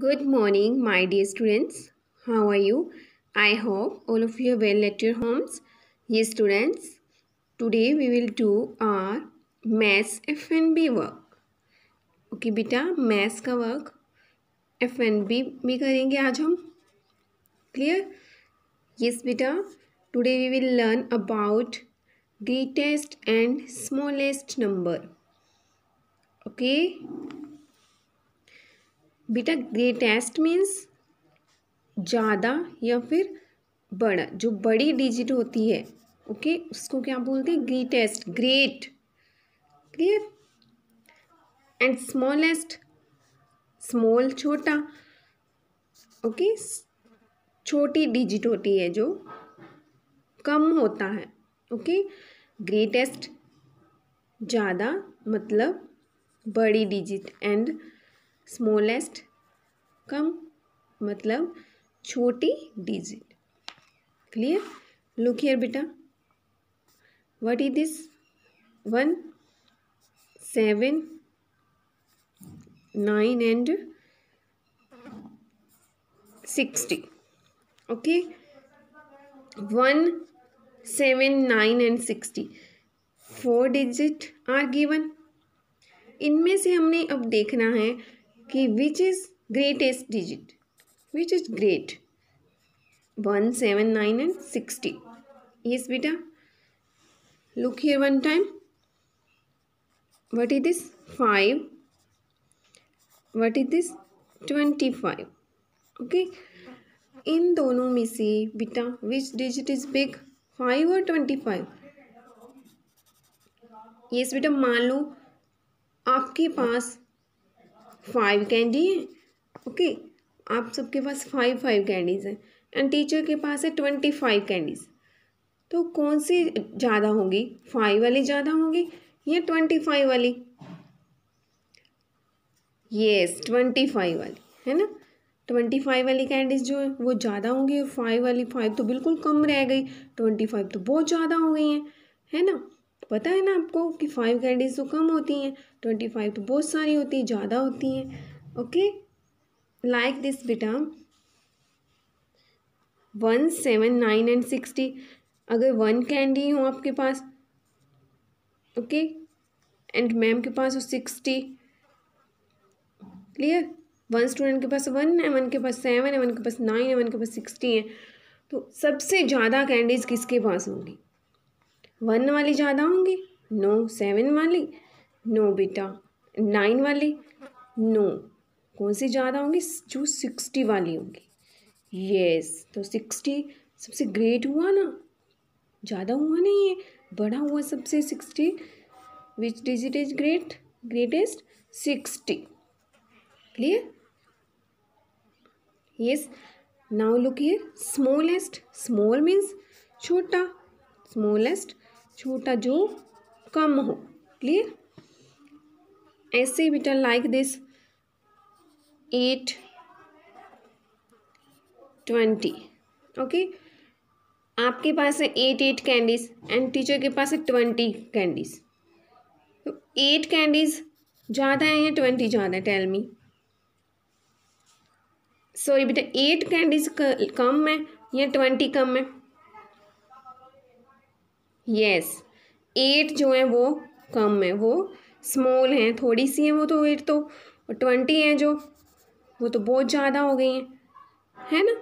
Good morning, my dear students. How are you? I hope all of you are well at your homes. Yes, students. Today we will do our Maths FNB work. Okay, beta, Maths ka work FNB bhi karenge. आज Clear? Yes, बेटा Today we will learn about greatest and smallest number. Okay. बेटा greatest means ज़्यादा या फिर बड़ा जो बड़ी digit होती है ओके उसको क्या बोलते हैं greatest great clear and smallest small छोटा ओके छोटी डिजिट होती है जो कम होता है ओके ग्रेटेस्ट ज़्यादा मतलब बड़ी डिजिट एंड स्मॉलेस्ट कम मतलब छोटी डिजिट क्लियर लुक हियर बेटा what is this one seven nine and sixty okay one seven nine and sixty four digit are given इनमें से हमने अब देखना है कि which is greatest digit which is great one seven nine and sixty yes बेटा here one time what is this five what is this twenty five okay इन दोनों में से बेटा which digit is big five और twenty five yes बेटा मान लो आपके पास फाइव कैंडी है ओके आप सबके पास फाइव फाइव कैंडीज़ हैं एंड टीचर के पास है ट्वेंटी फाइव कैंडीज़ तो कौन सी ज़्यादा होगी फाइव वाली ज़्यादा होगी या ट्वेंटी फाइव वाली येस ट्वेंटी फाइव वाली है ना ट्वेंटी फाइव वाली कैंडीज जो है वो ज़्यादा होंगी और फाइव वाली फाइव तो बिल्कुल कम रह गई ट्वेंटी फाइव तो बहुत ज़्यादा हो गई हैं है ना पता है ना आपको कि फाइव कैंडीज़ तो कम होती हैं ट्वेंटी फाइव तो बहुत सारी होती हैं ज़्यादा होती हैं ओके लाइक दिस बेटा one seven nine and sixty अगर वन कैंडी हो आपके पास ओके एंड मैम के पास हो सिक्सटी क्लियर वन स्टूडेंट के पास वन है वन के पास सेवन है वन के पास नाइन है वन के पास सिक्सटी है तो सबसे ज़्यादा कैंडीज़ किसके पास होंगी वन वाले ज़्यादा होंगे नो सेवन वाले नो बेटा नाइन वाले नो कौन सी ज़्यादा होंगी जो सिक्सटी वाली होंगी यस तो सिक्सटी सबसे ग्रेट हुआ ना ज़्यादा हुआ नहीं है बड़ा हुआ सबसे sixty which digit is great greatest sixty clear yes now look here smallest small means छोटा स्मॉलेस्ट छोटा जो कम हो क्लियर ऐसे बेटा like this eight twenty okay आपके पास है eight eight candies and teacher के पास है ट्वेंटी कैंडीज तो एट कैंडीज ज़्यादा है या ट्वेंटी ज़्यादा है टेल मी सॉरी बेटा एट कैंडीज कम है या ट्वेंटी कम है यस एट जो है वो कम है वो स्मॉल हैं थोड़ी सी हैं वो तो एट तो ट्वेंटी हैं जो वो तो बहुत ज़्यादा हो गई हैं है ना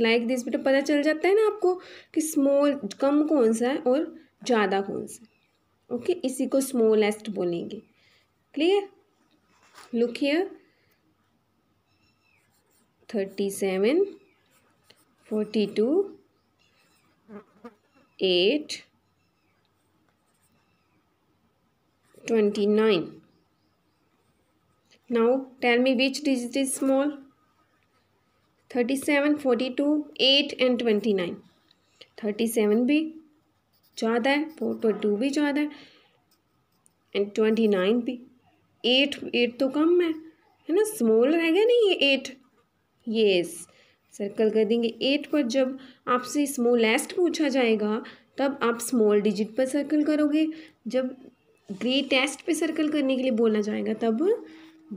लाइक दिस भी तो पता चल जाता है ना आपको कि स्मॉल कम कौन सा है और ज़्यादा कौन सा है ओके इसी को स्मॉलेस्ट बोलेंगे clear look here thirty seven forty two eight 29 now tell me which digit is small 37 42 8 and 29 37 भी ज़्यादा है फोर ट्वेंटी टू भी ज़्यादा है एंड ट्वेंटी नाइन भी एट एट तो कम है है ना स्मॉल रह गया नहीं ये एट येस सर्कल कर देंगे एट पर जब आपसे स्मॉलेस्ट पूछा जाएगा तब आप स्मॉल डिजिट पर सर्कल करोगे जब ग्रेटेस्ट पे सर्कल करने के लिए बोला जाएगा तब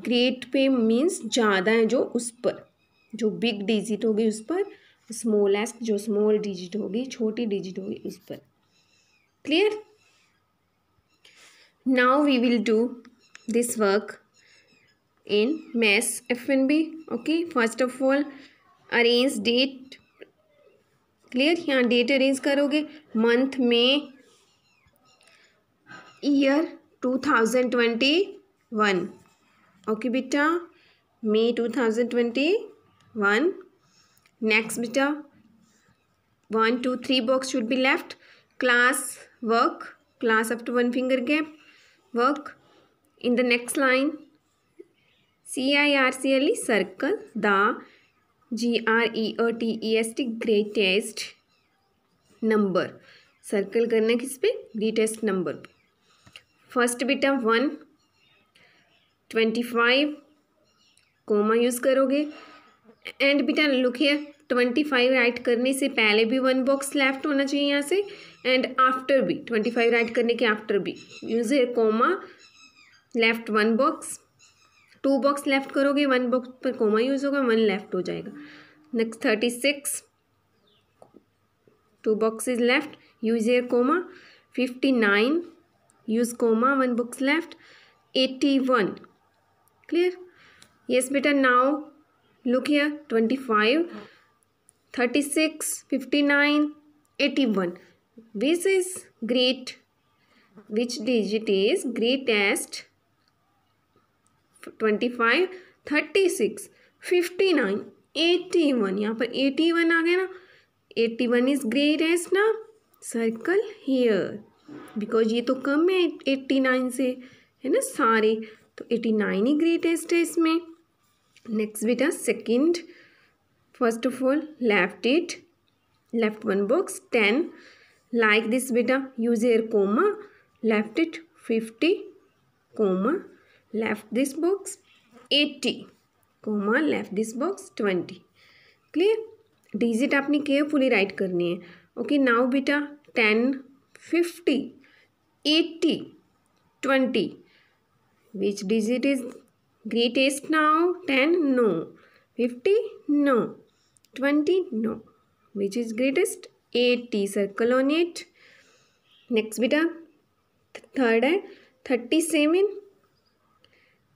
ग्रेट पे मीन्स ज़्यादा है जो उस पर जो बिग डिजिट होगी उस पर स्मॉलेस्ट जो स्मॉल डिजिट होगी छोटी डिजिट होगी उस पर clear now we will do this work in work F N B okay first of all arrange date clear यहाँ डेट अरेंज करोगे मंथ में year two thousand twenty one okay बेटा मई two thousand twenty one next बेटा one two three box should be left class work class up to one finger gap work in the next line c i r c l e circle the g r e o t e s t greatest number circle करना किस पे greatest number पे first बेटा one twenty five comma use करोगे and बेटा लुकिए twenty five right करने से पहले भी वन बॉक्स लेफ्ट होना चाहिए यहाँ से एंड आफ्टर भी ट्वेंटी फाइव राइट करने के आफ्टर भी यूज है comma left one box two box left करोगे वन बॉक्स पर कोमा यूज़ होगा वन लेफ्ट हो जाएगा next thirty six two box is left use air comma fifty nine use comma one box left eighty one clear yes बेटा now look here twenty five thirty six fifty nine eighty one which is great which is twenty five thirty six fifty nine eighty one यहाँ पर eighty one आ गया ना one is greatest ना circle here because ये तो कम है एट्टी नाइन से है ना सारे तो एटी नाइन ही ग्रेटेस्ट है इसमें नेक्स्ट बेटा second first of all left it left one box ten like this बेटा use air comma left it fifty comma left this box eighty comma left this box twenty clear digit आपने carefully write करनी है okay now बेटा ten fifty eighty twenty which digit is greatest now ten no fifty no twenty no which is greatest eighty circle on eight next बेटा third है thirty seven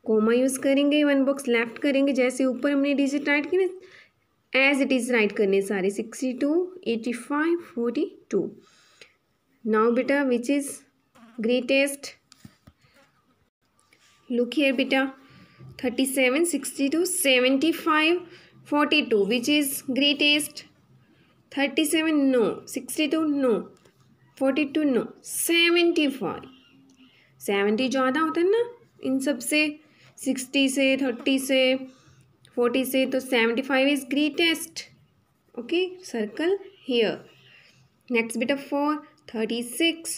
comma use करेंगे one box left करेंगे जैसे ऊपर हमने digit write किए as it is write करने सारे sixty two eighty five forty two now बेटा which is greatest look here बेटा thirty seven sixty two seventy five forty two which is greatest thirty seven no sixty two no forty two no seventy five seventy ज़्यादा होता है ना इन सब से sixty से thirty से फोर्टी से तो seventy five is greatest okay circle here next बेटा four thirty six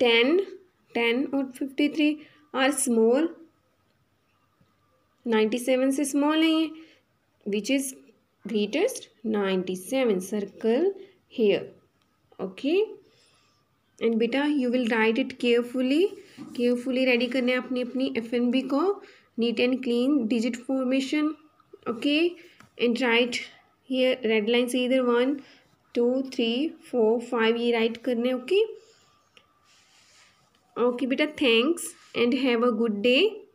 ten ten और थ्री आर स्मॉल सेवन से स्मॉल है ये which is greatest seven circle here okay and बेटा you will write it carefully carefully ready करना है अपनी अपनी एफ एन बी को neat and clean digit formation okay and write here red line से इधर one two three four five ये right करने okay okay? okay beta thanks and have a good day